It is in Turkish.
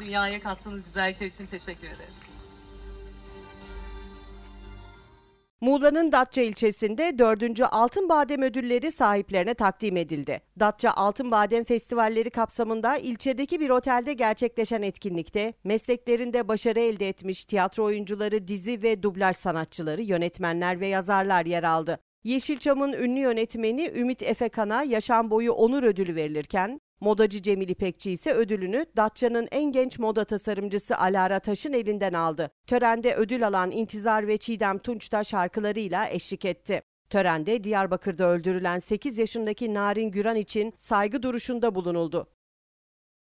Dünyaya kattığınız güzellikler için teşekkür ederiz. Muğla'nın Datça ilçesinde 4. Altın Badem ödülleri sahiplerine takdim edildi. Datça Altın Badem Festivalleri kapsamında ilçedeki bir otelde gerçekleşen etkinlikte mesleklerinde başarı elde etmiş tiyatro oyuncuları, dizi ve dublaj sanatçıları, yönetmenler ve yazarlar yer aldı. Yeşilçam'ın ünlü yönetmeni Ümit Efekan'a yaşam boyu onur ödülü verilirken Modacı Cemil İpekçi ise ödülünü Datça'nın en genç moda tasarımcısı Alara Taş'ın elinden aldı. Törende ödül alan İntizar ve Çiğdem Tunç'ta şarkılarıyla eşlik etti. Törende Diyarbakır'da öldürülen 8 yaşındaki Narin Güran için saygı duruşunda bulunuldu.